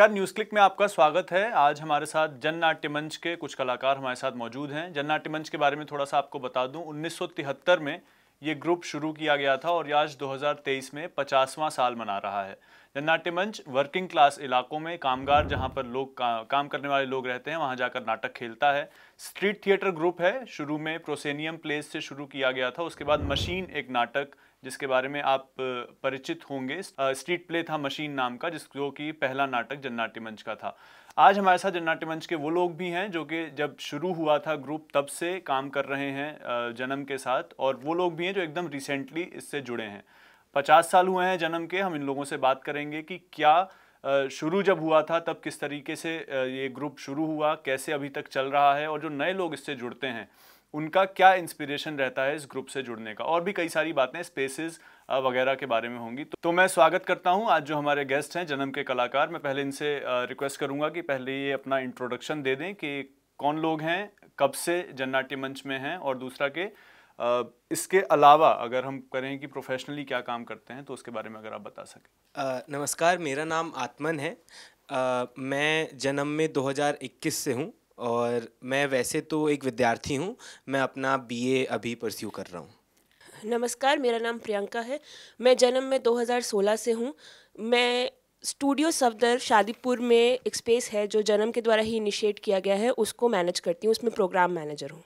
नमस्कार news click में आपका स्वागत है आज हमारे साथ जन नाट्य मंच के कुछ कलाकार हमारे साथ मौजूद हैं जन नाट्य मंच के बारे में थोड़ा सा आपको बता दूं 1973 में ये ग्रुप शुरू किया गया था और आज 2023 में 50वां साल मना रहा है जन नाट्य मंच वर्किंग क्लास इलाकों में कामगार जहाँ पर लोग का, काम करने वाले लोग रहते हैं वहाँ जाकर नाटक खेलता है स्ट्रीट थिएटर ग्रुप है शुरू में प्रोसेनियम प्लेस से शुरू किया गया था उसके बाद मशीन एक नाटक जिसके बारे में आप परिचित होंगे स्ट्रीट प्ले था मशीन नाम का जिसको कि पहला नाटक जन्नाट्य मंच का था आज हमारे साथ जन्नाट्य मंच के वो लोग भी हैं जो कि जब शुरू हुआ था ग्रुप तब से काम कर रहे हैं जन्म के साथ और वो लोग भी हैं जो एकदम रिसेंटली इससे जुड़े हैं पचास साल हुए हैं जन्म के हम इन लोगों से बात करेंगे कि क्या शुरू जब हुआ था तब किस तरीके से ये ग्रुप शुरू हुआ कैसे अभी तक चल रहा है और जो नए लोग इससे जुड़ते हैं उनका क्या इंस्पिरेशन रहता है इस ग्रुप से जुड़ने का और भी कई सारी बातें स्पेसेस वगैरह के बारे में होंगी तो, तो मैं स्वागत करता हूं आज जो हमारे गेस्ट हैं जन्म के कलाकार मैं पहले इनसे रिक्वेस्ट करूंगा कि पहले ये अपना इंट्रोडक्शन दे दें कि कौन लोग हैं कब से जननाट्य मंच में हैं और दूसरा के इसके अलावा अगर हम करें कि प्रोफेशनली क्या काम करते हैं तो उसके बारे में अगर आप बता सकें नमस्कार मेरा नाम आत्मन है आ, मैं जन्म में 2021 से हूँ और मैं वैसे तो एक विद्यार्थी हूँ मैं अपना बीए अभी परस्यू कर रहा हूँ नमस्कार मेरा नाम प्रियंका है मैं जन्म में 2016 से हूँ मैं स्टूडियो सफदर शादीपुर में एक स्पेस है जो जन्म के द्वारा ही इनिशिएट किया गया है उसको मैनेज करती हूँ उसमें प्रोग्राम मैनेजर हूँ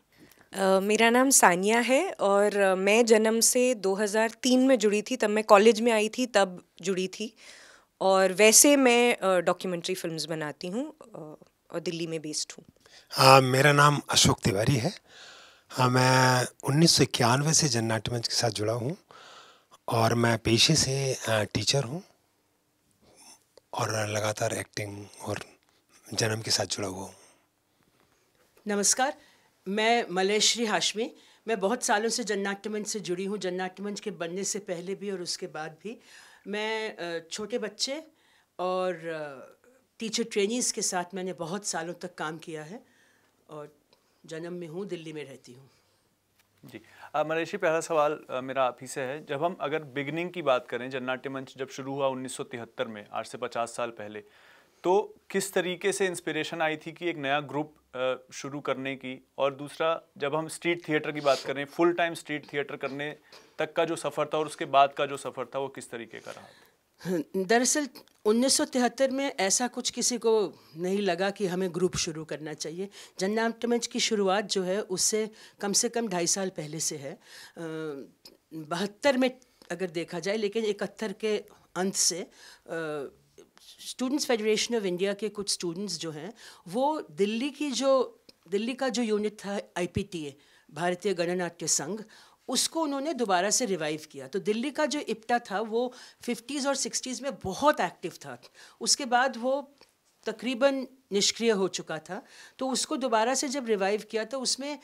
Uh, मेरा नाम सानिया है और मैं जन्म से 2003 में जुड़ी थी तब मैं कॉलेज में आई थी तब जुड़ी थी और वैसे मैं डॉक्यूमेंट्री फिल्म्स बनाती हूँ और दिल्ली में बेस्ड हूँ हाँ मेरा नाम अशोक तिवारी है हाँ मैं उन्नीस सौ इक्यानवे से जन मंच के साथ जुड़ा हूँ और मैं पेशे से टीचर हूँ और लगातार एक्टिंग और जन्म के साथ जुड़ा हुआ हूँ नमस्कार मैं मलेश्री हाशमी मैं बहुत सालों से जन मंच से जुड़ी हूँ जन मंच के बनने से पहले भी और उसके बाद भी मैं छोटे बच्चे और टीचर ट्रेनिंग्स के साथ मैंने बहुत सालों तक काम किया है और जन्म में हूँ दिल्ली में रहती हूँ जी मलेशी पहला सवाल आ, मेरा आप ही से है जब हम अगर बिगनिंग की बात करें जन्नाट्य मंच जब शुरू हुआ 1973 में आज से 50 साल पहले तो किस तरीके से इंस्पिरेशन आई थी कि एक नया ग्रुप शुरू करने की और दूसरा जब हम स्ट्रीट थिएटर की बात करें फुल टाइम स्ट्रीट थिएटर करने तक का जो सफ़र था और उसके बाद का जो सफ़र था वो किस तरीके का रहा हम्म, दरअसल 1973 में ऐसा कुछ किसी को नहीं लगा कि हमें ग्रुप शुरू करना चाहिए जन्नाटमंच की शुरुआत जो है उससे कम से कम ढाई साल पहले से है बहत्तर में अगर देखा जाए लेकिन इकहत्तर के अंत से स्टूडेंट्स फेडरेशन ऑफ इंडिया के कुछ स्टूडेंट्स जो हैं वो दिल्ली की जो दिल्ली का जो यूनिट था आईपीटीए भारतीय गणनाट्य संघ उसको उन्होंने दोबारा से रिवाइव किया तो दिल्ली का जो इप्टा था वो फिफ्टीज़ और सिक्सटीज़ में बहुत एक्टिव था उसके बाद वो तकरीबन निष्क्रिय हो चुका था तो उसको दोबारा से जब रिवाइव किया तो उसमें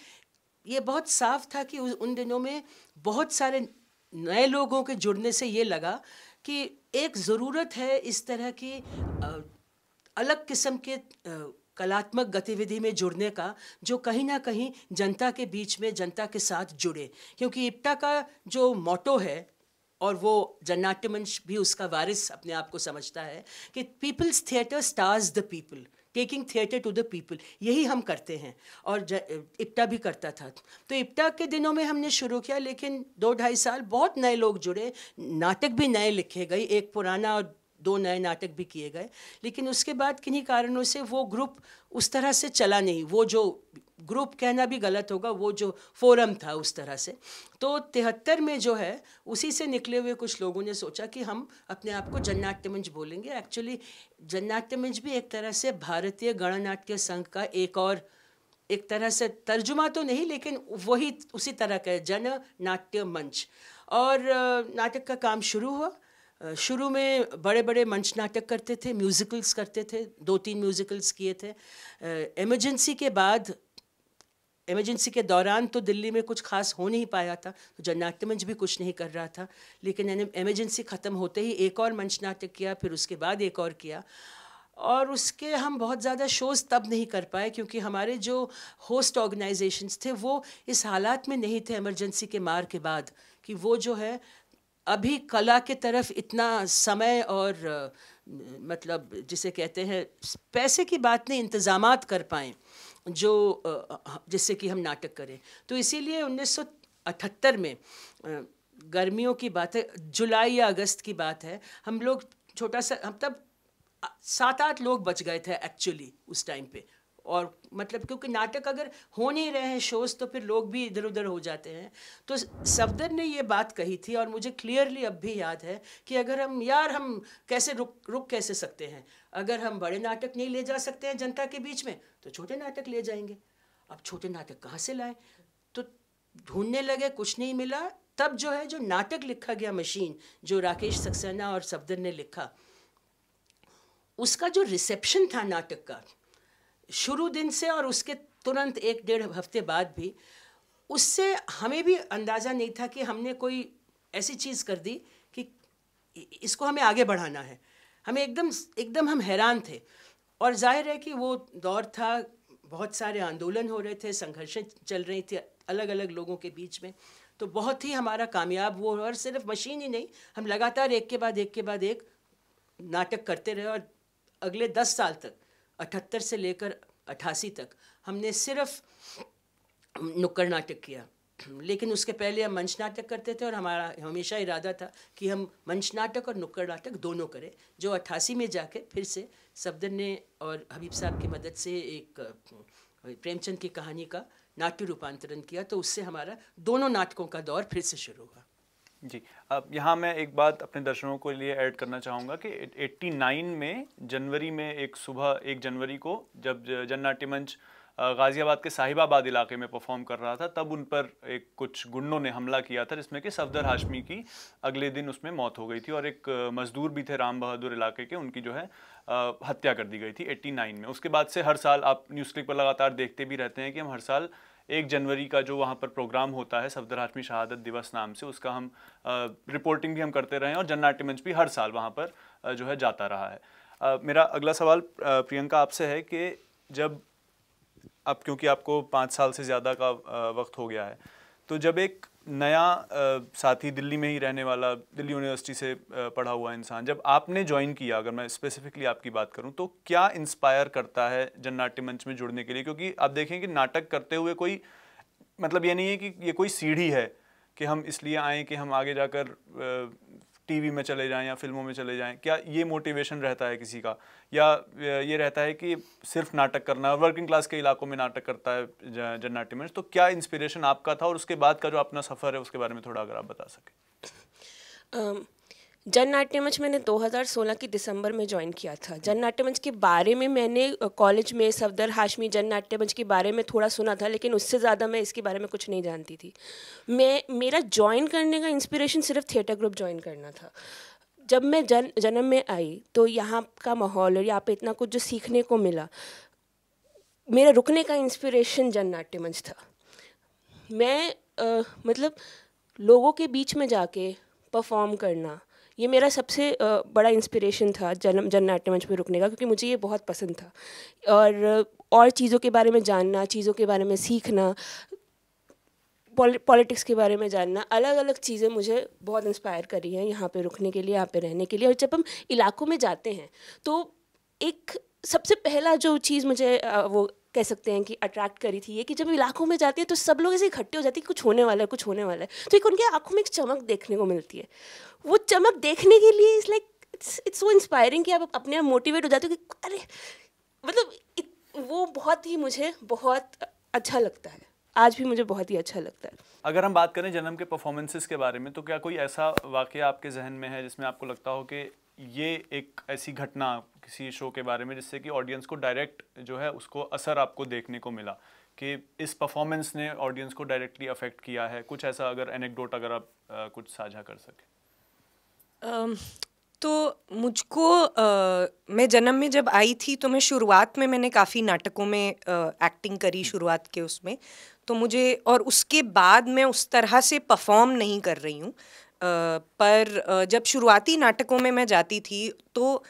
ये बहुत साफ था कि उन दिनों में बहुत सारे नए लोगों के जुड़ने से ये लगा कि एक ज़रूरत है इस तरह की अलग किस्म के कलात्मक गतिविधि में जुड़ने का जो कहीं ना कहीं जनता के बीच में जनता के साथ जुड़े क्योंकि इप्टा का जो मोटो है और वो जननाट्य मंच भी उसका वारिस अपने आप को समझता है कि people's theatre stars the people taking theatre to the people यही हम करते हैं और इप्टा भी करता था तो इप्टा के दिनों में हमने शुरू किया लेकिन दो ढाई साल बहुत नए लोग जुड़े नाटक भी नए लिखे गए एक पुराना और दो नए नाटक भी किए गए लेकिन उसके बाद किन्हीं कारणों से वो ग्रुप उस तरह से चला नहीं वो जो ग्रुप कहना भी गलत होगा वो जो फोरम था उस तरह से तो तिहत्तर में जो है उसी से निकले हुए कुछ लोगों ने सोचा कि हम अपने आप को जननाट्य मंच बोलेंगे एक्चुअली जननाट्य मंच भी एक तरह से भारतीय गणनाट्य संघ का एक और एक तरह से तर्जुमा तो नहीं लेकिन वही उसी तरह का जन नाट्य मंच और नाटक का काम शुरू हुआ शुरू में बड़े बड़े मंच नाटक करते थे म्यूज़िकल्स करते थे दो तीन म्यूज़िकल्स किए थे एमरजेंसी के बाद एमरजेंसी के दौरान तो दिल्ली में कुछ खास हो नहीं पाया था तो जननाट्य मंच भी कुछ नहीं कर रहा था लेकिन मैंने एमरजेंसी ख़त्म होते ही एक और मंच नाटक किया फिर उसके बाद एक और किया और उसके हम बहुत ज़्यादा शोज़ तब नहीं कर पाए क्योंकि हमारे जो होस्ट ऑर्गेनाइजेशंस थे वो इस हालात में नहीं थे एमरजेंसी के मार के बाद कि वो जो है अभी कला के तरफ इतना समय और मतलब जिसे कहते हैं पैसे की बात नहीं इंतज़ाम कर पाएँ जो जिससे कि हम नाटक करें तो इसीलिए 1978 में गर्मियों की बात है जुलाई या अगस्त की बात है हम लोग छोटा सा हम तब सात आठ लोग बच गए थे एक्चुअली उस टाइम पे और मतलब क्योंकि नाटक अगर हो नहीं रहे हैं शोज तो फिर लोग भी इधर उधर हो जाते हैं तो सफदर ने ये बात कही थी और मुझे क्लियरली अब भी याद है कि अगर हम यार हम कैसे रुक रुक कैसे सकते हैं अगर हम बड़े नाटक नहीं ले जा सकते हैं जनता के बीच में तो छोटे नाटक ले जाएंगे अब छोटे नाटक कहाँ से लाएं तो ढूंढने लगे कुछ नहीं मिला तब जो है जो नाटक लिखा गया मशीन जो राकेश सक्सेना और सफदर ने लिखा उसका जो रिसेप्शन था नाटक का शुरू दिन से और उसके तुरंत एक डेढ़ हफ्ते बाद भी उससे हमें भी अंदाज़ा नहीं था कि हमने कोई ऐसी चीज़ कर दी कि इसको हमें आगे बढ़ाना है हमें एकदम एकदम हम हैरान थे और जाहिर है कि वो दौर था बहुत सारे आंदोलन हो रहे थे संघर्षें चल रही थी अलग अलग लोगों के बीच में तो बहुत ही हमारा कामयाब वो और सिर्फ मशीन ही नहीं हम लगातार एक के बाद एक के बाद एक नाटक करते रहे और अगले दस साल तक अठहत्तर से लेकर अट्ठासी तक हमने सिर्फ नुक्कड़ नाटक किया लेकिन उसके पहले हम मंच नाटक करते थे और हमारा हमेशा इरादा था कि हम मंच नाटक और नुक्कड़ नाटक दोनों करें जो अट्ठासी में जाके फिर से सफदर ने और हबीब साहब की मदद से एक प्रेमचंद की कहानी का नाट्य रूपांतरण किया तो उससे हमारा दोनों नाटकों का दौर फिर से शुरू हुआ जी अब यहाँ मैं एक बात अपने दर्शकों के लिए ऐड करना चाहूँगा कि 89 में जनवरी में एक सुबह एक जनवरी को जब जननाट्य मंच गाज़ियाबाद के साहिबाबाद इलाके में परफॉर्म कर रहा था तब उन पर एक कुछ गुंडों ने हमला किया था जिसमें कि सफदर हाशमी की अगले दिन उसमें मौत हो गई थी और एक मज़दूर भी थे राम बहादुर इलाके के उनकी जो है हत्या कर दी गई थी 89 में उसके बाद से हर साल आप न्यूज़ क्लिक पर लगातार देखते भी रहते हैं कि हम हर साल एक जनवरी का जो वहाँ पर प्रोग्राम होता है सफदर हाशमी शहादत दिवस नाम से उसका हम रिपोर्टिंग भी हम करते रहे हैं और जननाट्य मंच भी हर साल वहाँ पर जो है जाता रहा है मेरा अगला सवाल प्रियंका आपसे है कि जब अब क्योंकि आपको पाँच साल से ज़्यादा का वक्त हो गया है तो जब एक नया साथी दिल्ली में ही रहने वाला दिल्ली यूनिवर्सिटी से पढ़ा हुआ इंसान जब आपने ज्वाइन किया अगर मैं स्पेसिफिकली आपकी बात करूं तो क्या इंस्पायर करता है जननाट्य मंच में जुड़ने के लिए क्योंकि आप देखें कि नाटक करते हुए कोई मतलब ये नहीं है कि ये कोई सीढ़ी है कि हम इसलिए आएँ कि हम आगे जाकर टीवी में चले जाएं या फिल्मों में चले जाएं क्या ये मोटिवेशन रहता है किसी का या ये रहता है कि सिर्फ नाटक करना वर्किंग क्लास के इलाकों में नाटक करता है जननाट्यमंच तो क्या इंस्पिरेशन आपका था और उसके बाद का जो अपना सफ़र है उसके बारे में थोड़ा अगर आप बता सकें um... जन नाट्य मंच मैंने 2016 की दिसंबर में ज्वाइन किया था जन नाट्य मंच के बारे में मैंने कॉलेज में सफदर हाशमी जन नाट्य मंच के बारे में थोड़ा सुना था लेकिन उससे ज़्यादा मैं इसके बारे में कुछ नहीं जानती थी मैं मेरा ज्वाइन करने का इंस्पिरेशन सिर्फ थिएटर ग्रुप ज्वाइन करना था जब मैं जन जन्म में आई तो यहाँ का माहौल और यहाँ पर इतना कुछ जो सीखने को मिला मेरा रुकने का इंस्पिरेशन जन नाट्य मंच था मैं आ, मतलब लोगों के बीच में जाके परफॉर्म करना ये मेरा सबसे बड़ा इंस्पिरेशन था जन्म जन नाट्य मंच पर रुकने का क्योंकि मुझे ये बहुत पसंद था और और चीज़ों के बारे में जानना चीज़ों के बारे में सीखना पॉलिटिक्स के बारे में जानना अलग अलग चीज़ें मुझे बहुत इंस्पायर करी हैं यहाँ पे रुकने के लिए यहाँ पे रहने के लिए और जब हम इलाकों में जाते हैं तो एक सबसे पहला जो चीज़ मुझे वो कह सकते हैं कि अट्रैक्ट करी थी ये कि जब इलाकों में जाती है तो सब लोग ऐसे इकट्ठे हो जाते हैं कुछ होने वाला है कुछ होने वाला है तो एक उनकी आंखों में एक चमक देखने को मिलती है वो चमक देखने के लिए इस लाइक इट्स सो इंस्पायरिंग कि आप अपने आप मोटिवेट हो जाते हो कि अरे मतलब वो बहुत ही मुझे बहुत अच्छा लगता है आज भी मुझे बहुत ही अच्छा लगता है अगर हम बात करें जन्म के परफॉर्मेंसेस के बारे में तो क्या कोई ऐसा वाक्य आपके जहन में है जिसमें आपको लगता हो कि ये एक ऐसी घटना किसी शो के बारे में जिससे कि ऑडियंस को डायरेक्ट जो है उसको असर आपको देखने को मिला कि इस परफॉर्मेंस ने ऑडियंस को डायरेक्टली अफेक्ट किया है कुछ ऐसा अगर एनेक्डोट अगर आप आ, कुछ साझा कर सकें तो मुझको आ, मैं जन्म में जब आई थी तो मैं शुरुआत में मैंने काफ़ी नाटकों में एक्टिंग करी शुरुआत के उसमें तो मुझे और उसके बाद मैं उस तरह से परफॉर्म नहीं कर रही हूँ पर जब शुरुआती नाटकों में मैं जाती थी तो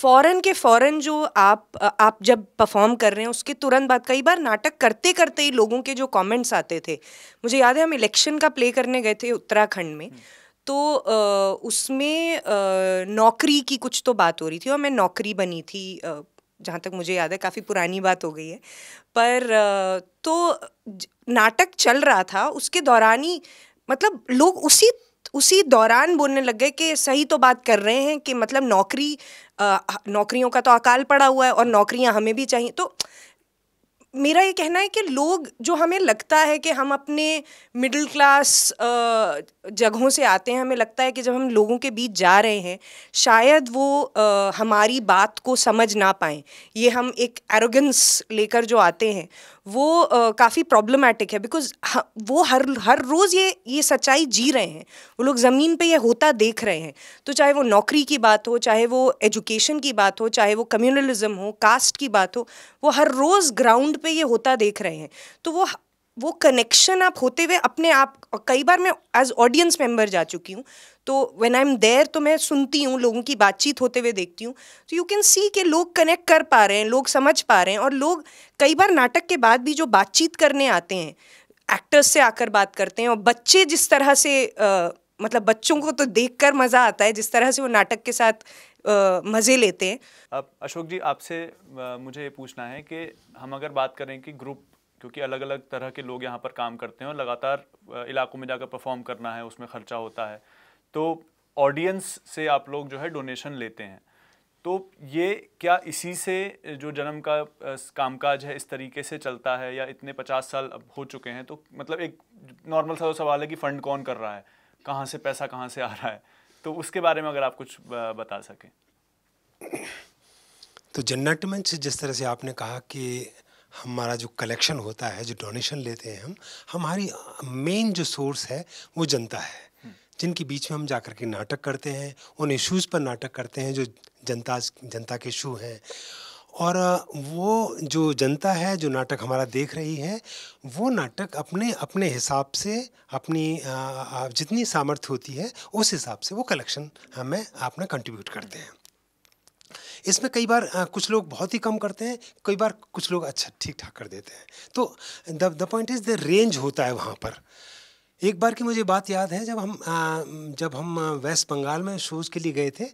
फ़ौरन के फ़ौरन जो आप आप जब परफॉर्म कर रहे हैं उसके तुरंत बाद कई बार नाटक करते करते ही लोगों के जो कमेंट्स आते थे मुझे याद है हम इलेक्शन का प्ले करने गए थे उत्तराखंड में हम्म। तो उसमें नौकरी की कुछ तो बात हो रही थी और मैं नौकरी बनी थी जहाँ तक मुझे याद है काफ़ी पुरानी बात हो गई है पर तो नाटक चल रहा था उसके दौरान ही मतलब लोग उसी उसी दौरान बोलने लग गए कि सही तो बात कर रहे हैं कि मतलब नौकरी आ, नौकरियों का तो अकाल पड़ा हुआ है और नौकरियां हमें भी चाहिए तो मेरा ये कहना है कि लोग जो हमें लगता है कि हम अपने मिडिल क्लास जगहों से आते हैं हमें लगता है कि जब हम लोगों के बीच जा रहे हैं शायद वो हमारी बात को समझ ना पाएँ ये हम एक एरोगेंस लेकर जो आते हैं वो काफ़ी प्रॉब्लमेटिक है बिकॉज वो हर हर रोज़ ये ये सच्चाई जी रहे हैं वो लोग ज़मीन पे ये होता देख रहे हैं तो चाहे वो नौकरी की बात हो चाहे वो एजुकेशन की बात हो चाहे वो कम्युनलिज्म हो कास्ट की बात हो वो हर रोज़ ग्राउंड पे ये होता देख रहे हैं तो वो वो कनेक्शन आप होते हुए अपने आप कई बार मैं एज ऑडियंस मेम्बर जा चुकी हूँ तो व्हेन आई एम देयर तो मैं सुनती हूँ लोगों की बातचीत होते हुए देखती हूँ तो यू कैन सी कि लोग कनेक्ट कर पा रहे हैं लोग समझ पा रहे हैं और लोग कई बार नाटक के बाद भी जो बातचीत करने आते हैं एक्टर्स से आकर बात करते हैं और बच्चे जिस तरह से आ, मतलब बच्चों को तो देख मज़ा आता है जिस तरह से वो नाटक के साथ मज़े लेते हैं अब अशोक जी आपसे मुझे ये पूछना है कि हम अगर बात करें कि ग्रुप क्योंकि अलग अलग तरह के लोग यहाँ पर काम करते हैं और लगातार इलाकों में जाकर परफॉर्म करना है उसमें खर्चा होता है तो ऑडियंस से आप लोग जो है डोनेशन लेते हैं तो ये क्या इसी से जो जन्म का कामकाज है इस तरीके से चलता है या इतने पचास साल अब हो चुके हैं तो मतलब एक नॉर्मल सा तो सवाल है कि फ़ंड कौन कर रहा है कहाँ से पैसा कहाँ से आ रहा है तो उसके बारे में अगर आप कुछ बता सकें तो जन्नत मंच जिस तरह से आपने कहा कि हमारा जो कलेक्शन होता है जो डोनेशन लेते हैं हम हमारी मेन जो सोर्स है वो जनता है जिनके बीच में हम जाकर के नाटक करते हैं उन इश्यूज़ पर नाटक करते हैं जो जनता जनता के इशू हैं और वो जो जनता है जो नाटक हमारा देख रही है वो नाटक अपने अपने हिसाब से अपनी जितनी सामर्थ्य होती है उस हिसाब से वो कलेक्शन हमें अपना कंट्रीब्यूट करते हैं इसमें कई बार कुछ लोग बहुत ही कम करते हैं कई बार कुछ लोग अच्छा ठीक ठाक कर देते हैं तो the point is the range होता है वहाँ पर एक बार की मुझे बात याद है जब हम आ, जब हम वेस्ट बंगाल में शोज़ के लिए गए थे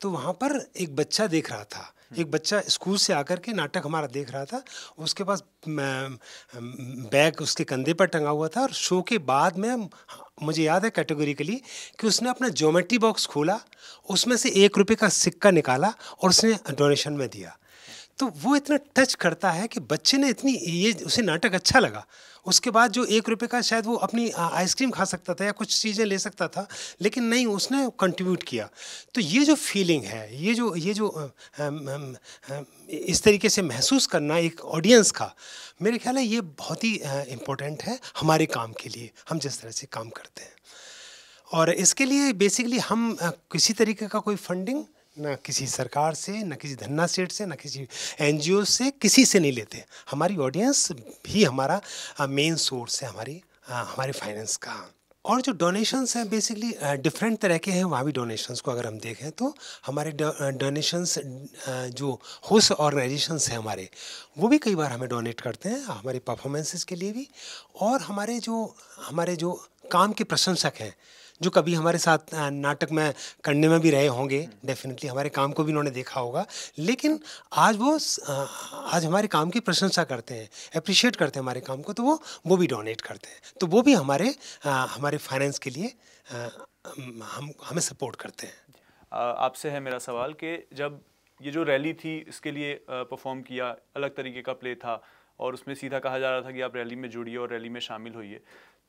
तो वहाँ पर एक बच्चा देख रहा था एक बच्चा स्कूल से आकर के नाटक हमारा देख रहा था उसके पास बैग उसके कंधे पर टंगा हुआ था और शो के बाद में मुझे याद है कैटेगरी के लिए कि उसने अपना जोमेट्री बॉक्स खोला उसमें से एक रुपये का सिक्का निकाला और उसने डोनेशन में दिया तो वो इतना टच करता है कि बच्चे ने इतनी ये उसे नाटक अच्छा लगा उसके बाद जो एक रुपये का शायद वो अपनी आइसक्रीम खा सकता था या कुछ चीज़ें ले सकता था लेकिन नहीं उसने कंट्रीब्यूट किया तो ये जो फीलिंग है ये जो ये जो इस तरीके से महसूस करना एक ऑडियंस का मेरे ख्याल है ये बहुत ही इम्पोर्टेंट है हमारे काम के लिए हम जिस तरह से काम करते हैं और इसके लिए बेसिकली हम किसी तरीके का कोई फंडिंग ना किसी सरकार से ना किसी धन्ना सेठ से ना किसी एन से किसी से नहीं लेते हमारी ऑडियंस भी हमारा मेन सोर्स है हमारी हमारे फाइनेंस का और जो डोनेशंस हैं बेसिकली डिफरेंट तरह के हैं वहाँ भी डोनेशंस को अगर हम देखें तो हमारे डोनेशंस जो होस ऑर्गेनाइजेशंस हैं हमारे वो भी कई बार हमें डोनेट करते हैं हमारे परफॉर्मेंसेस के लिए भी और हमारे जो हमारे जो काम के प्रशंसक हैं जो कभी हमारे साथ नाटक में करने में भी रहे होंगे डेफिनेटली हमारे काम को भी उन्होंने देखा होगा लेकिन आज वो आज हमारे काम की प्रशंसा करते हैं अप्रिशिएट करते हैं हमारे काम को तो वो वो भी डोनेट करते हैं तो वो भी हमारे हमारे फाइनेंस के लिए हम हमें सपोर्ट करते हैं आपसे है मेरा सवाल कि जब ये जो रैली थी इसके लिए परफॉर्म किया अलग तरीके का प्ले था और उसमें सीधा कहा जा रहा था कि आप रैली में जुड़िए और रैली में शामिल होइए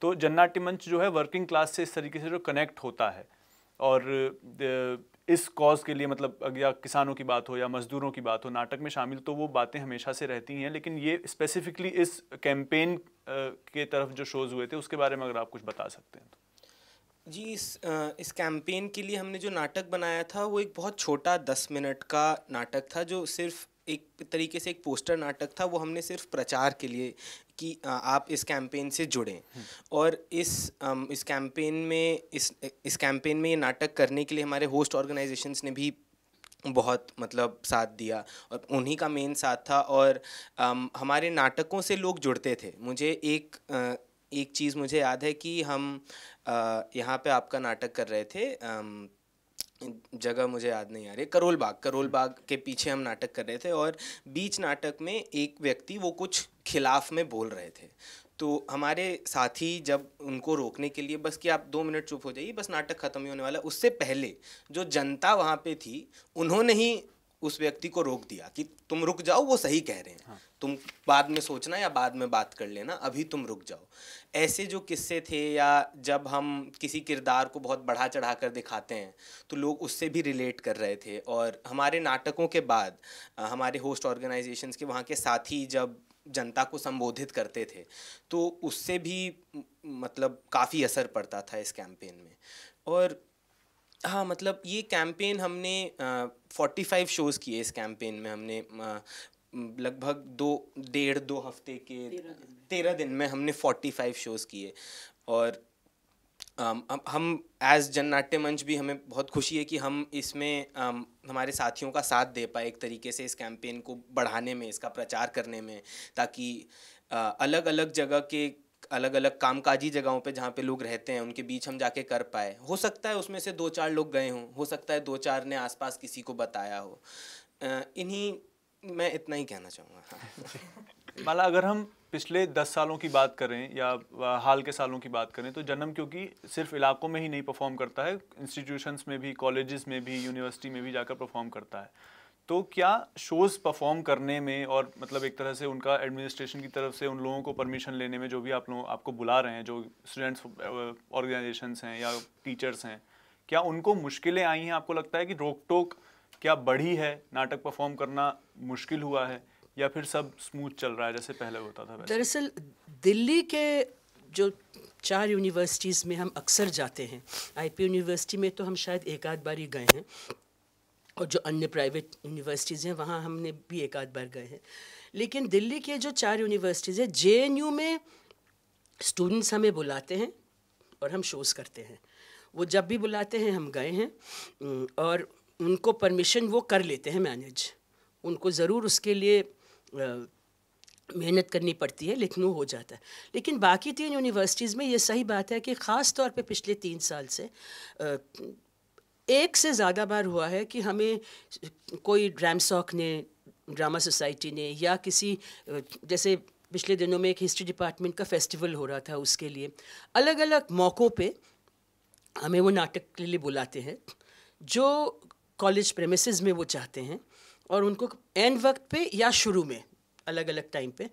तो जन्नाटी मंच जो है वर्किंग क्लास से इस तरीके से जो कनेक्ट होता है और इस कॉज़ के लिए मतलब या किसानों की बात हो या मज़दूरों की बात हो नाटक में शामिल तो वो बातें हमेशा से रहती हैं लेकिन ये स्पेसिफिकली इस कैंपेन के तरफ जो शोज़ हुए थे उसके बारे में अगर आप कुछ बता सकते हैं तो जी इस इस कैंपेन के लिए हमने जो नाटक बनाया था वो एक बहुत छोटा दस मिनट का नाटक था जो सिर्फ एक तरीके से एक पोस्टर नाटक था वो हमने सिर्फ प्रचार के लिए कि आप इस कैंपेन से जुड़ें और इस इस कैंपेन में इस इस कैंपेन में ये नाटक करने के लिए हमारे होस्ट ऑर्गेनाइजेशंस ने भी बहुत मतलब साथ दिया और उन्हीं का मेन साथ था और हमारे नाटकों से लोग जुड़ते थे मुझे एक एक चीज़ मुझे याद है कि हम यहाँ पे आपका नाटक कर रहे थे जगह मुझे याद नहीं आ रही करोल बाग करोल बाग के पीछे हम नाटक कर रहे थे और बीच नाटक में एक व्यक्ति वो कुछ खिलाफ में बोल रहे थे तो हमारे साथी जब उनको रोकने के लिए बस कि आप दो मिनट चुप हो जाइए बस नाटक खत्म ही होने वाला उससे पहले जो जनता वहाँ पे थी उन्होंने ही उस व्यक्ति को रोक दिया कि तुम रुक जाओ वो सही कह रहे हैं हाँ। तुम बाद में सोचना या बाद में बात कर लेना अभी तुम रुक जाओ ऐसे जो किस्से थे या जब हम किसी किरदार को बहुत बढ़ा चढ़ा कर दिखाते हैं तो लोग उससे भी रिलेट कर रहे थे और हमारे नाटकों के बाद हमारे होस्ट ऑर्गेनाइजेशंस के वहाँ के साथी जब जनता को संबोधित करते थे तो उससे भी मतलब काफ़ी असर पड़ता था इस कैंपेन में और हाँ मतलब ये कैंपेन हमने फोर्टी फाइव शोज़ किए इस कैंपेन में हमने लगभग दो डेढ़ दो हफ्ते के तेरह दिन, में हमने फोर्टी फाइव शोज़ किए और हम एज जननाट्य मंच भी हमें बहुत खुशी है कि हम इसमें हमारे साथियों का साथ दे पाए एक तरीके से इस कैंपेन को बढ़ाने में इसका प्रचार करने में ताकि अलग अलग जगह के अलग अलग कामकाजी जगहों पे जहाँ पे लोग रहते हैं उनके बीच हम जाके कर पाए हो सकता है उसमें से दो चार लोग गए हों हो सकता है दो चार ने आसपास किसी को बताया हो इन्हीं मैं इतना ही कहना चाहूँगा माला अगर हम पिछले दस सालों की बात करें या हाल के सालों की बात करें तो जन्म क्योंकि सिर्फ इलाकों में ही नहीं परफॉर्म करता है इंस्टीट्यूशंस में भी कॉलेजेस में भी यूनिवर्सिटी में भी जाकर परफॉर्म करता है तो क्या शोज़ परफॉर्म करने में और मतलब एक तरह से उनका एडमिनिस्ट्रेशन की तरफ से उन लोगों को परमिशन लेने में जो भी आप लोग आपको बुला रहे हैं जो स्टूडेंट्स ऑर्गेनाइजेशन uh, हैं या टीचर्स हैं क्या उनको मुश्किलें आई हैं आपको लगता है कि रोक टोक क्या बढ़ी है नाटक परफॉर्म करना मुश्किल हुआ है या फिर सब स्मूथ चल रहा है जैसे पहले होता था दरअसल दिल्ली के जो चार यूनिवर्सिटीज़ में हम अक्सर जाते हैं आईपी यूनिवर्सिटी में तो हम शायद एक आध बार ही गए हैं और जो अन्य प्राइवेट यूनिवर्सिटीज़ हैं वहाँ हमने भी एक आध बार गए हैं लेकिन दिल्ली के जो चार यूनिवर्सिटीज़ हैं जे में स्टूडेंट्स हमें बुलाते हैं और हम शोज़ करते हैं वो जब भी बुलाते हैं हम गए हैं और उनको परमिशन वो कर लेते हैं मैनेज उनको ज़रूर उसके लिए मेहनत करनी पड़ती है लेकिन वो हो जाता है लेकिन बाकी तीन यूनिवर्सिटीज़ में ये सही बात है कि ख़ास तौर पे पिछले तीन साल से एक से ज़्यादा बार हुआ है कि हमें कोई ड्राम सॉक ने ड्रामा सोसाइटी ने या किसी जैसे पिछले दिनों में एक हिस्ट्री डिपार्टमेंट का फेस्टिवल हो रहा था उसके लिए अलग अलग मौक़ों पे हमें वो नाटक के लिए बुलाते हैं जो कॉलेज प्रेमिस में वो चाहते हैं और उनको एंड वक्त पे या शुरू में अलग अलग टाइम पे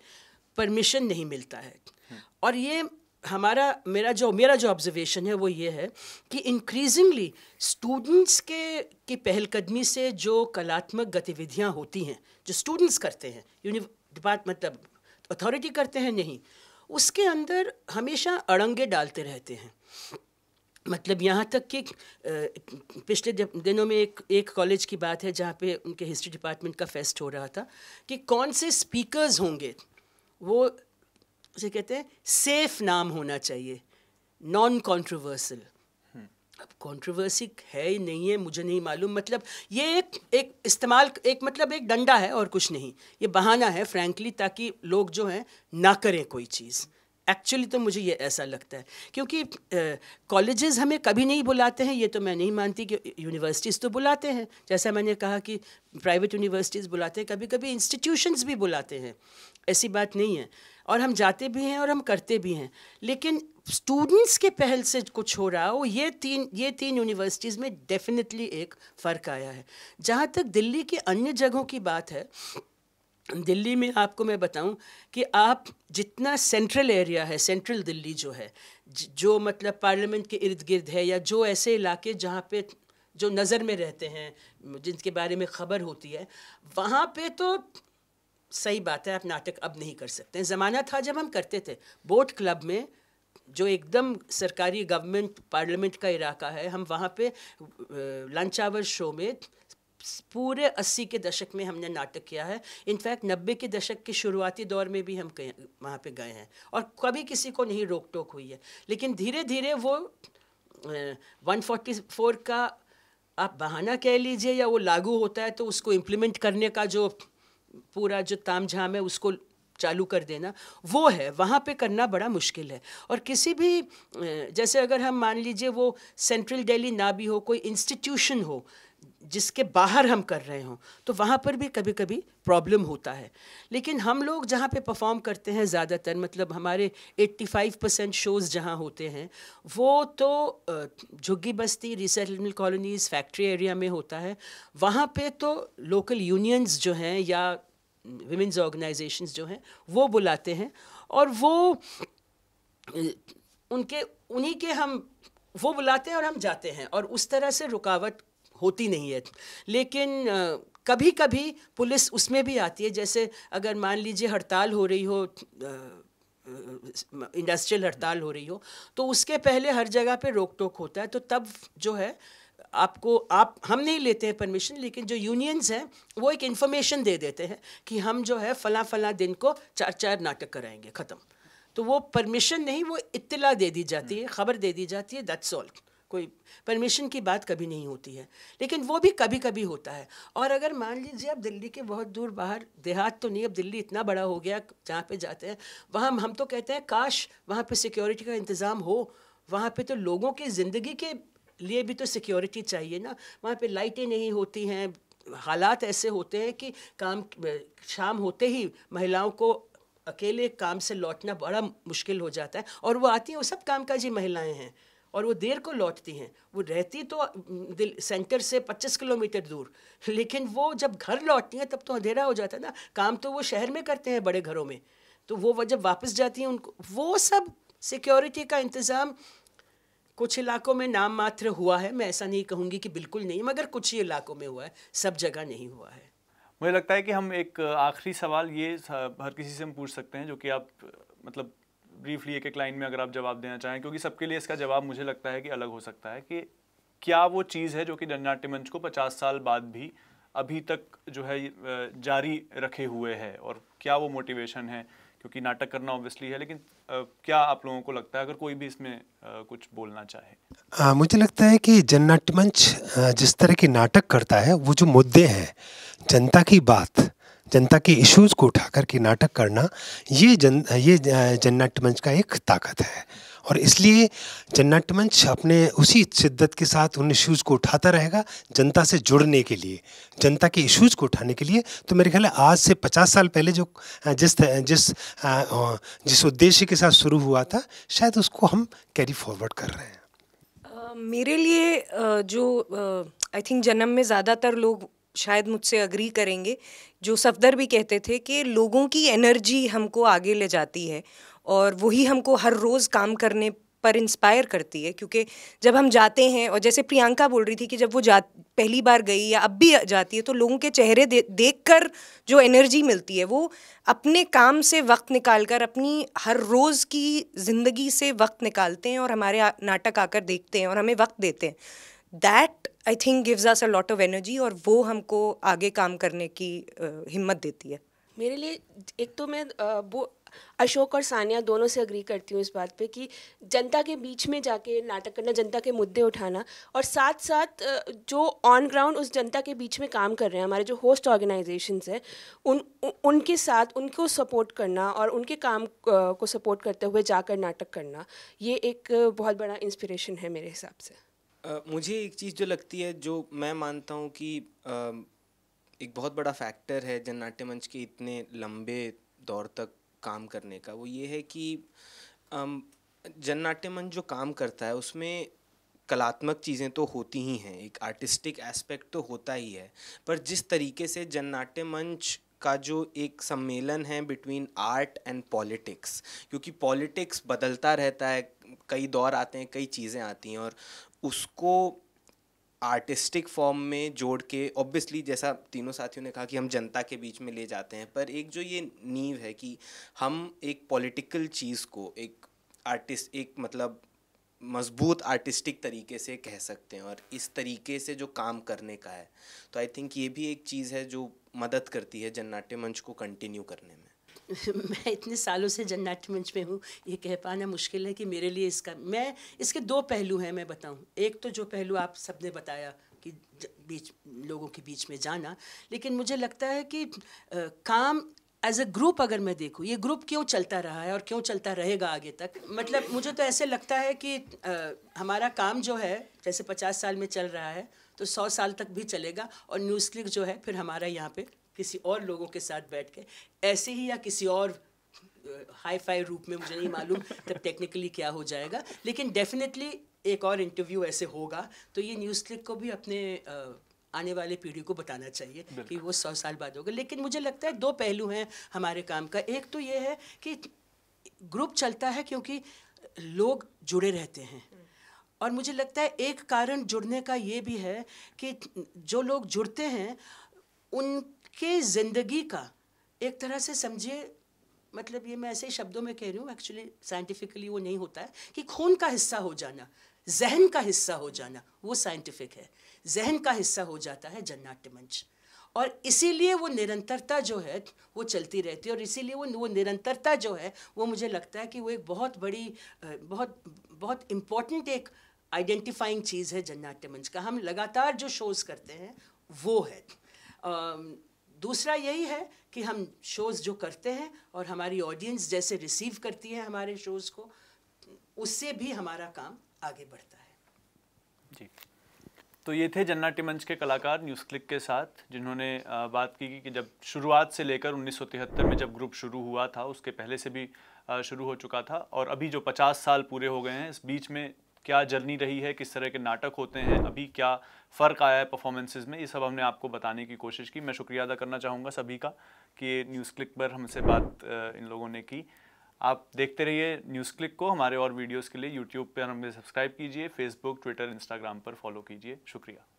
परमिशन नहीं मिलता है हम्म। और ये हमारा मेरा जो मेरा जो ऑब्जर्वेशन है वो ये है कि इंक्रीजिंगली स्टूडेंट्स के की पहलकदमी से जो कलात्मक गतिविधियाँ होती हैं जो स्टूडेंट्स करते हैं यूनि डिपार्ट मतलब अथॉरिटी करते हैं नहीं उसके अंदर हमेशा अड़ंगे डालते रहते हैं मतलब यहाँ तक कि पिछले दिनों में एक एक कॉलेज की बात है जहाँ पे उनके हिस्ट्री डिपार्टमेंट का फेस्ट हो रहा था कि कौन से स्पीकर्स होंगे वो उसे कहते हैं सेफ नाम होना चाहिए नॉन कॉन्ट्रोवर्सल अब कॉन्ट्रोवर्सी है ही नहीं है मुझे नहीं मालूम मतलब ये एक एक इस्तेमाल एक मतलब एक डंडा है और कुछ नहीं ये बहाना है फ्रैंकली ताकि लोग जो हैं ना करें कोई चीज़ एक्चुअली तो मुझे ये ऐसा लगता है क्योंकि कॉलेजेस uh, हमें कभी नहीं बुलाते हैं ये तो मैं नहीं मानती कि यूनिवर्सिटीज़ तो बुलाते हैं जैसा मैंने कहा कि प्राइवेट यूनिवर्सिटीज़ बुलाते हैं कभी कभी इंस्टीट्यूशंस भी बुलाते हैं ऐसी बात नहीं है और हम जाते भी हैं और हम करते भी हैं लेकिन स्टूडेंट्स के पहल से कुछ हो रहा हो ये तीन ये तीन यूनिवर्सिटीज़ में डेफिनेटली एक फ़र्क आया है जहाँ तक दिल्ली के अन्य जगहों की बात है दिल्ली में आपको मैं बताऊं कि आप जितना सेंट्रल एरिया है सेंट्रल दिल्ली जो है जो मतलब पार्लियामेंट के इर्द गिर्द है या जो ऐसे इलाके जहाँ पे जो नज़र में रहते हैं जिनके बारे में खबर होती है वहाँ पे तो सही बात है आप नाटक अब नहीं कर सकते ज़माना था जब हम करते थे बोट क्लब में जो एकदम सरकारी गवर्नमेंट पार्लियामेंट का इलाका है हम वहाँ पे लंच आवर शो में पूरे अस्सी के दशक में हमने नाटक किया है इनफैक्ट नब्बे के दशक के शुरुआती दौर में भी हम वहाँ पे गए हैं और कभी किसी को नहीं रोक टोक हुई है लेकिन धीरे धीरे वो वन फोर्टी फोर का आप बहाना कह लीजिए या वो लागू होता है तो उसको इम्प्लीमेंट करने का जो पूरा जो ताम झाम है उसको चालू कर देना वो है वहाँ पे करना बड़ा मुश्किल है और किसी भी जैसे अगर हम मान लीजिए वो सेंट्रल दिल्ली ना भी हो कोई इंस्टीट्यूशन हो जिसके बाहर हम कर रहे हों तो वहाँ पर भी कभी कभी प्रॉब्लम होता है लेकिन हम लोग जहाँ पे परफॉर्म करते हैं ज़्यादातर मतलब हमारे 85 परसेंट शोज़ जहाँ होते हैं वो तो झुग्गी बस्ती रिसेटलमेंट कॉलोनीज़ फैक्ट्री एरिया में होता है वहाँ पे तो लोकल यूनियंस जो हैं या विमेंस ऑर्गेनाइजेशन जो हैं वो बुलाते हैं और वो उनके उन्हीं के हम वो बुलाते हैं और हम जाते हैं और उस तरह से रुकावट होती नहीं है लेकिन कभी कभी पुलिस उसमें भी आती है जैसे अगर मान लीजिए हड़ताल हो रही हो इंडस्ट्रियल हड़ताल हो रही हो तो उसके पहले हर जगह पे रोक टोक होता है तो तब जो है आपको आप हम नहीं लेते हैं परमिशन लेकिन जो यूनियंस हैं वो एक इन्फॉर्मेशन दे देते हैं कि हम जो है फ़लाँ फ़लाँ दिन को चार चार नाटक कराएंगे ख़त्म तो वो परमिशन नहीं वो इत्तला दे दी जाती है हम्म। ख़बर दे दी जाती है दैट्स ऑल कोई परमिशन की बात कभी नहीं होती है लेकिन वो भी कभी कभी होता है और अगर मान लीजिए आप दिल्ली के बहुत दूर बाहर देहात तो नहीं अब दिल्ली इतना बड़ा हो गया जहाँ पे जाते हैं वहाँ हम तो कहते हैं काश वहाँ पे सिक्योरिटी का इंतज़ाम हो वहाँ पे तो लोगों की ज़िंदगी के लिए भी तो सिक्योरिटी चाहिए ना वहाँ पे लाइटें नहीं होती हैं हालात ऐसे होते हैं कि काम शाम होते ही महिलाओं को अकेले काम से लौटना बड़ा मुश्किल हो जाता है और वो आती हैं वो सब कामकाजी महिलाएं हैं और वो देर को लौटती हैं वो रहती तो दिल सेंटर से 25 किलोमीटर दूर लेकिन वो जब घर लौटती हैं तब तो अंधेरा हो जाता है ना काम तो वो शहर में करते हैं बड़े घरों में तो वो जब वापस जाती हैं उनको वो सब सिक्योरिटी का इंतज़ाम कुछ इलाकों में नाम मात्र हुआ है मैं ऐसा नहीं कहूँगी कि बिल्कुल नहीं मगर कुछ ही इलाकों में हुआ है सब जगह नहीं हुआ है मुझे लगता है कि हम एक आखिरी सवाल ये हर किसी से हम पूछ सकते हैं जो कि आप मतलब ब्रीफली एक एक लाइन में अगर आप जवाब देना चाहें क्योंकि सबके लिए इसका जवाब मुझे लगता है कि अलग हो सकता है कि क्या वो चीज़ है जो कि जननाट्य मंच को पचास साल बाद भी अभी तक जो है जारी रखे हुए है और क्या वो मोटिवेशन है क्योंकि नाटक करना ऑब्वियसली है लेकिन क्या आप लोगों को लगता है अगर कोई भी इसमें कुछ बोलना चाहे आ, मुझे लगता है कि जननाट्य मंच जिस तरह की नाटक करता है वो जो मुद्दे हैं जनता की बात जनता के इश्यूज को उठा करके नाटक करना ये जन ये जन्नाट्य मंच का एक ताकत है और इसलिए जन्नाट्य मंच अपने उसी शिद्दत के साथ उन इश्यूज़ को उठाता रहेगा जनता से जुड़ने के लिए जनता के इश्यूज़ को उठाने के लिए तो मेरे ख्याल है आज से पचास साल पहले जो जिस जिस जिस उद्देश्य के साथ शुरू हुआ था शायद उसको हम कैरी फॉरवर्ड कर रहे हैं मेरे लिए जो आई थिंक जन्म में ज़्यादातर लोग शायद मुझसे अग्री करेंगे जो सफदर भी कहते थे कि लोगों की एनर्जी हमको आगे ले जाती है और वही हमको हर रोज़ काम करने पर इंस्पायर करती है क्योंकि जब हम जाते हैं और जैसे प्रियंका बोल रही थी कि जब वो जा पहली बार गई या अब भी जाती है तो लोगों के चेहरे दे, देख कर जो एनर्जी मिलती है वो अपने काम से वक्त निकाल कर अपनी हर रोज़ की ज़िंदगी से वक्त निकालते हैं और हमारे नाटक आकर देखते हैं और हमें वक्त देते हैं that I think gives us a lot of energy और वो हमको आगे काम करने की हिम्मत देती है मेरे लिए एक तो मैं वो अशोक और सानिया दोनों से अग्री करती हूँ इस बात पे कि जनता के बीच में जाके नाटक करना जनता के मुद्दे उठाना और साथ साथ जो ऑन ग्राउंड उस जनता के बीच में काम कर रहे हैं हमारे जो होस्ट ऑर्गेनाइजेशन हैं उन उनके साथ उनको सपोर्ट करना और उनके काम को सपोर्ट करते हुए जाकर नाटक करना ये एक बहुत बड़ा इंस्पिरेशन है मेरे हिसाब से मुझे एक चीज़ जो लगती है जो मैं मानता हूँ कि एक बहुत बड़ा फैक्टर है जननाट्य मंच के इतने लंबे दौर तक काम करने का वो ये है कि जननाट्य मंच जो काम करता है उसमें कलात्मक चीज़ें तो होती ही हैं एक आर्टिस्टिक एस्पेक्ट तो होता ही है पर जिस तरीके से जननाट्य मंच का जो एक सम्मेलन है बिटवीन आर्ट एंड पॉलिटिक्स क्योंकि पॉलिटिक्स बदलता रहता है कई दौर आते हैं कई चीज़ें आती हैं और उसको आर्टिस्टिक फॉर्म में जोड़ के ऑब्वियसली जैसा तीनों साथियों ने कहा कि हम जनता के बीच में ले जाते हैं पर एक जो ये नींव है कि हम एक पॉलिटिकल चीज़ को एक आर्टिस्ट एक मतलब मजबूत आर्टिस्टिक तरीके से कह सकते हैं और इस तरीके से जो काम करने का है तो आई थिंक ये भी एक चीज़ है जो मदद करती है जननाट्य मंच को कंटिन्यू करने में मैं इतने सालों से जननाट्य मंच में हूँ ये कह पाना मुश्किल है कि मेरे लिए इसका मैं इसके दो पहलू हैं मैं बताऊँ एक तो जो पहलू आप सब ने बताया कि बीच लोगों के बीच में जाना लेकिन मुझे लगता है कि आ, काम एज ए ग्रुप अगर मैं देखूँ ये ग्रुप क्यों चलता रहा है और क्यों चलता रहेगा आगे तक मतलब मुझे तो ऐसे लगता है कि आ, हमारा काम जो है जैसे पचास साल में चल रहा है तो सौ साल तक भी चलेगा और न्यूज़ क्लिक जो है फिर हमारा यहाँ पे किसी और लोगों के साथ बैठ के ऐसे ही या किसी और हाई फाई रूप में मुझे नहीं मालूम तब टेक्निकली क्या हो जाएगा लेकिन डेफिनेटली एक और इंटरव्यू ऐसे होगा तो ये न्यूज़ क्लिक को भी अपने आने वाले पीढ़ी को बताना चाहिए कि वो सौ साल बाद होगा लेकिन मुझे लगता है दो पहलू हैं हमारे काम का एक तो ये है कि ग्रुप चलता है क्योंकि लोग जुड़े रहते हैं हम्म। और मुझे लगता है एक कारण जुड़ने का ये भी है कि जो लोग जुड़ते हैं उन के ज़िंदगी का एक तरह से समझिए मतलब ये मैं ऐसे ही शब्दों में कह रही हूँ एक्चुअली साइंटिफिकली वो नहीं होता है कि खून का हिस्सा हो जाना जहन का हिस्सा हो जाना वो साइंटिफिक है जहन का हिस्सा हो जाता है जन्नाट्य मंच और इसीलिए वो निरंतरता जो है वो चलती रहती है और इसीलिए वो वो निरंतरता जो है वो मुझे लगता है कि वो एक बहुत बड़ी बहुत बहुत इम्पॉर्टेंट एक आइडेंटिफाइंग चीज़ है जन्नाट्य मंच का हम लगातार जो शोज़ करते हैं वो है दूसरा यही है कि हम शोज़ जो करते हैं और हमारी ऑडियंस जैसे रिसीव करती है हमारे शोज़ को उससे भी हमारा काम आगे बढ़ता है जी तो ये थे जन्नाटी मंच के कलाकार न्यूज़ क्लिक के साथ जिन्होंने बात की कि जब शुरुआत से लेकर उन्नीस में जब ग्रुप शुरू हुआ था उसके पहले से भी शुरू हो चुका था और अभी जो 50 साल पूरे हो गए हैं इस बीच में क्या जर्नी रही है किस तरह के नाटक होते हैं अभी क्या फ़र्क आया है परफॉर्मेंसेज में ये सब हमने आपको बताने की कोशिश की मैं शुक्रिया अदा करना चाहूँगा सभी का कि न्यूज़ क्लिक पर हमसे बात इन लोगों ने की आप देखते रहिए न्यूज़ क्लिक को हमारे और वीडियोस के लिए यूट्यूब पर हमें सब्सक्राइब कीजिए फेसबुक ट्विटर इंस्टाग्राम पर फॉलो कीजिए शुक्रिया